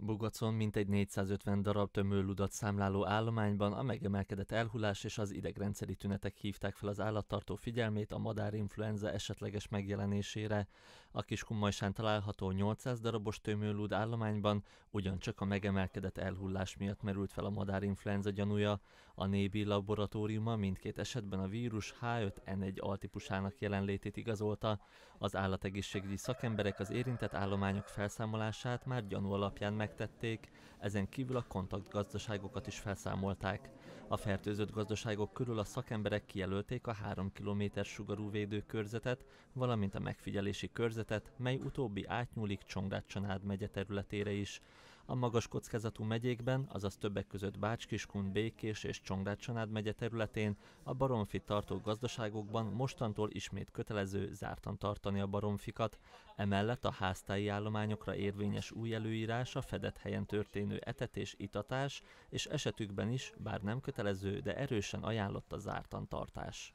Bugacon mintegy 450 darab tömőludat számláló állományban a megemelkedett elhullás és az idegrendszeri tünetek hívták fel az állattartó figyelmét a madárinfluenza esetleges megjelenésére. A Kiskumajsán található 800 darabos tömőlud állományban ugyancsak a megemelkedett elhullás miatt merült fel a madárinfluenza gyanúja. A Nébi laboratóriuma mindkét esetben a vírus H5N1 altípusának jelenlétét igazolta. Az állategészségügyi szakemberek az érintett állományok felszámolását már gyanú alapján meg megtették, ezen kívül a kontaktgazdaságokat is felszámolták. A fertőzött gazdaságok körül a szakemberek kijelölték a 3 km sugarú védőkörzetet, valamint a megfigyelési körzetet, mely utóbbi átnyúlik Csongrád-Csanád megye területére is. A magas kockázatú megyékben, azaz többek között Bácskiskun, Békés és csongrád megye területén a baromfit tartó gazdaságokban mostantól ismét kötelező zártan tartani a baromfikat. Emellett a háztáji állományokra érvényes új előírás a fedett helyen történő etetés, itatás, és esetükben is, bár nem kötelező, de erősen ajánlott a zártan tartás.